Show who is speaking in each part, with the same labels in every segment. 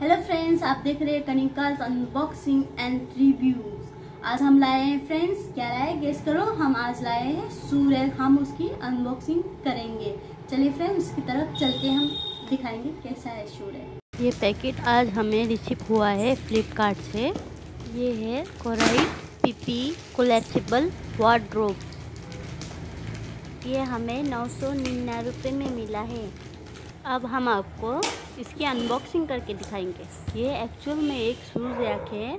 Speaker 1: hello friends आप देख रहे हैं कनिकाज अनबॉक्सिंग एंड रिव्यूज आज हम लाए हैं फ्रेंड्स क्या लाए गेस करो हम आज लाए हैं सूर्य हम उसकी अनबॉक्सिंग करेंगे चलिए फ्रेंड्स उसकी तरफ चलते हम दिखाएंगे कैसा है सूर्य ये पैकेट आज हमें रिसीव हुआ है फ्लिपकार्ट से ये है कोराइट पीपी कोलेक्टेबल वार्ड्रोब ये हमें नौ सौ निन्यानवे में मिला है अब हम आपको इसकी अनबॉक्सिंग करके दिखाएंगे ये एक्चुअल में एक शूज़ रैक है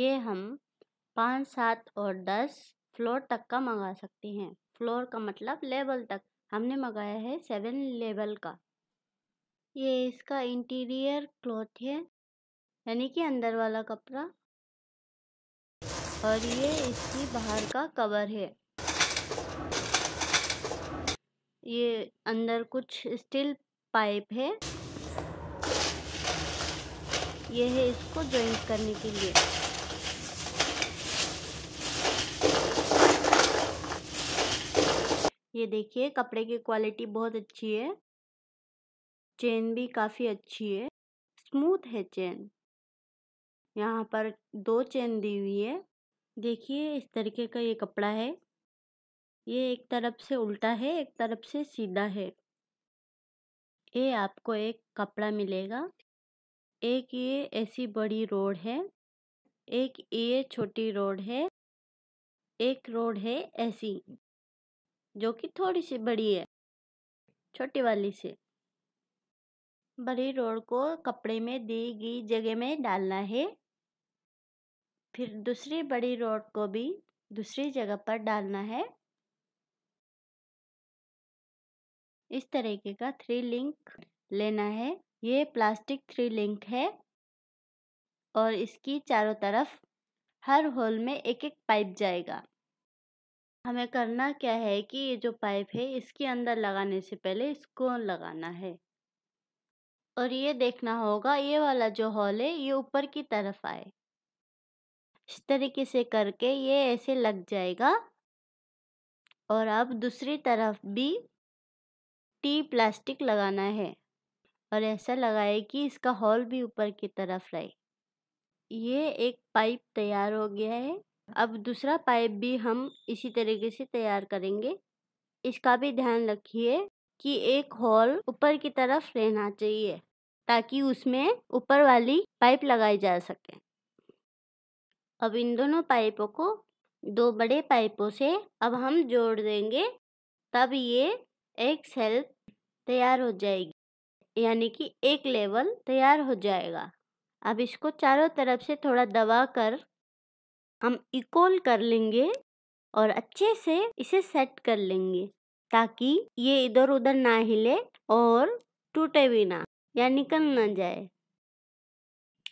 Speaker 1: ये हम पाँच सात और दस फ्लोर तक का मंगा सकते हैं फ्लोर का मतलब लेवल तक हमने मंगाया है सेवन लेवल का ये इसका इंटीरियर क्लॉथ है यानी कि अंदर वाला कपड़ा और ये इसकी बाहर का कवर है ये अंदर कुछ स्टील पाइप है ये है इसको जॉइंट करने के लिए ये देखिए कपड़े की क्वालिटी बहुत अच्छी है चेन भी काफ़ी अच्छी है स्मूथ है चेन यहाँ पर दो चेन दी हुई है देखिए इस तरीके का ये कपड़ा है ये एक तरफ से उल्टा है एक तरफ से सीधा है ये आपको एक कपड़ा मिलेगा एक ये ऐसी बड़ी रोड है एक ये छोटी रोड है एक रोड है ऐसी जो कि थोड़ी सी बड़ी है छोटी वाली से बड़ी रोड को कपड़े में दी गई जगह में डालना है फिर दूसरी बड़ी रोड को भी दूसरी जगह पर डालना है इस तरीके का थ्री लिंक लेना है ये प्लास्टिक थ्री लिंक है और इसकी चारों तरफ हर होल में एक एक पाइप जाएगा हमें करना क्या है कि ये जो पाइप है इसके अंदर लगाने से पहले इसको लगाना है और ये देखना होगा ये वाला जो हॉल है ये ऊपर की तरफ आए इस तरीके से करके ये ऐसे लग जाएगा और अब दूसरी तरफ भी टी प्लास्टिक लगाना है और ऐसा लगाए कि इसका हॉल भी ऊपर की तरफ रहे ये एक पाइप तैयार हो गया है अब दूसरा पाइप भी हम इसी तरीके से तैयार करेंगे इसका भी ध्यान रखिए कि एक हॉल ऊपर की तरफ रहना चाहिए ताकि उसमें ऊपर वाली पाइप लगाई जा सके अब इन दोनों पाइपों को दो बड़े पाइपों से अब हम जोड़ देंगे तब ये एक सेल्फ तैयार हो जाएगी यानी कि एक लेवल तैयार हो जाएगा अब इसको चारों तरफ से थोड़ा दबा कर हम इकोल कर लेंगे और अच्छे से इसे सेट कर लेंगे ताकि ये इधर उधर ना हिले और टूटे भी ना या निकल ना जाए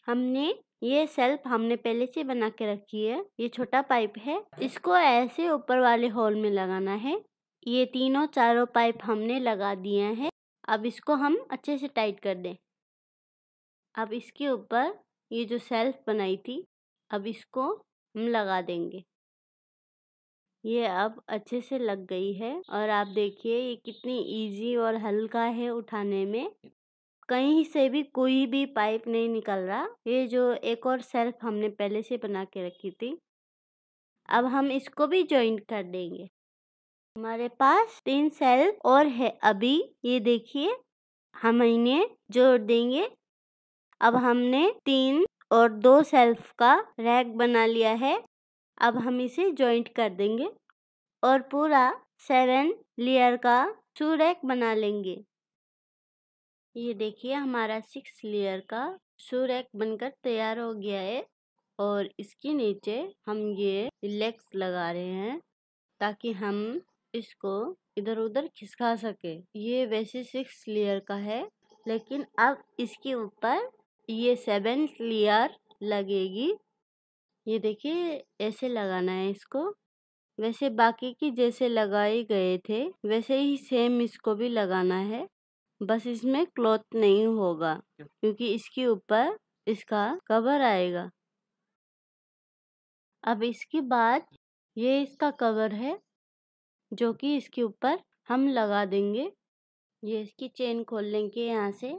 Speaker 1: हमने ये सेल्फ हमने पहले से बना के रखी है ये छोटा पाइप है इसको ऐसे ऊपर वाले होल में लगाना है ये तीनों चारों पाइप हमने लगा दिए हैं अब इसको हम अच्छे से टाइट कर दें अब इसके ऊपर ये जो सेल्फ बनाई थी अब इसको हम लगा देंगे ये अब अच्छे से लग गई है और आप देखिए ये कितनी इजी और हल्का है उठाने में कहीं से भी कोई भी पाइप नहीं निकल रहा ये जो एक और सेल्फ हमने पहले से बना के रखी थी अब हम इसको भी ज्वाइंट कर देंगे हमारे पास तीन सेल्फ और है अभी ये देखिए हम इन्हें जोड़ देंगे अब हमने तीन और दो सेल्फ का रैक बना लिया है अब हम इसे ज्वाइंट कर देंगे और पूरा सेवन लेयर का टू रैक बना लेंगे ये देखिए हमारा सिक्स लेयर का शू बनकर तैयार हो गया है और इसके नीचे हम ये लेग्स लगा रहे हैं ताकि हम इसको इधर उधर खिसका सके ये वैसे सिक्स लेयर का है लेकिन अब इसके ऊपर ये सेवन लेयर लगेगी ये देखिए ऐसे लगाना है इसको वैसे बाकी की जैसे लगाए गए थे वैसे ही सेम इसको भी लगाना है बस इसमें क्लॉथ नहीं होगा क्योंकि इसके ऊपर इसका कवर आएगा अब इसके बाद ये इसका कवर है जो कि इसके ऊपर हम लगा देंगे ये इसकी चेन खोल लेंगे यहाँ से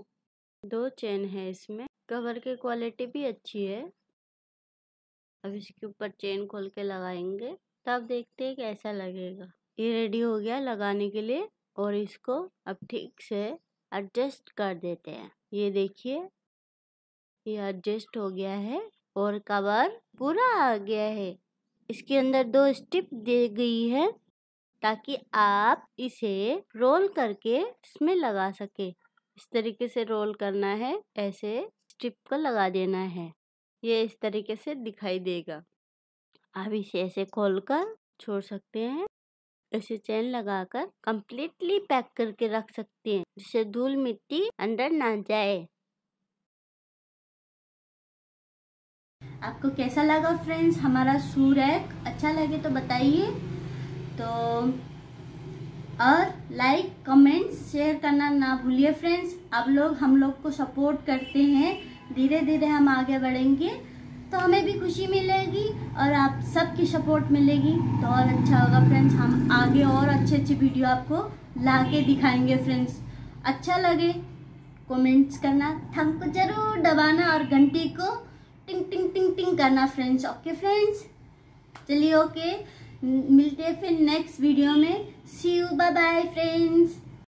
Speaker 1: दो चेन है इसमें कवर की क्वालिटी भी अच्छी है अब इसके ऊपर चेन खोल के लगाएंगे तब देखते हैं कैसा लगेगा ये रेडी हो गया लगाने के लिए और इसको अब ठीक से एडजस्ट कर देते हैं ये देखिए ये एडजस्ट हो गया है और कवर पूरा आ गया है इसके अंदर दो स्टिप दे गई है ताकि आप इसे रोल करके इसमें लगा सके इस तरीके से रोल करना है ऐसे स्ट्रिप को लगा देना है ये इस तरीके से दिखाई देगा आप इसे ऐसे खोलकर छोड़ सकते हैं इसे चैन लगाकर कम्प्लीटली पैक करके रख सकते हैं जिससे धूल मिट्टी अंदर ना जाए आपको कैसा लगा फ्रेंड्स हमारा शू रैक अच्छा लगे तो बताइए तो और लाइक कमेंट शेयर करना ना भूलिए फ्रेंड्स आप लोग हम लोग को सपोर्ट करते हैं धीरे धीरे हम आगे बढ़ेंगे तो हमें भी खुशी मिलेगी और आप सबकी सपोर्ट मिलेगी तो और अच्छा होगा फ्रेंड्स हम आगे और अच्छे अच्छे वीडियो आपको ला के दिखाएंगे फ्रेंड्स अच्छा लगे कमेंट्स करना थम को जरूर दबाना और घंटी को टिंग टिंग टिंग टिंग करना फ्रेंड्स ओके फ्रेंड्स चलिए ओके मिलते हैं फिर नेक्स्ट वीडियो में see you bye bye friends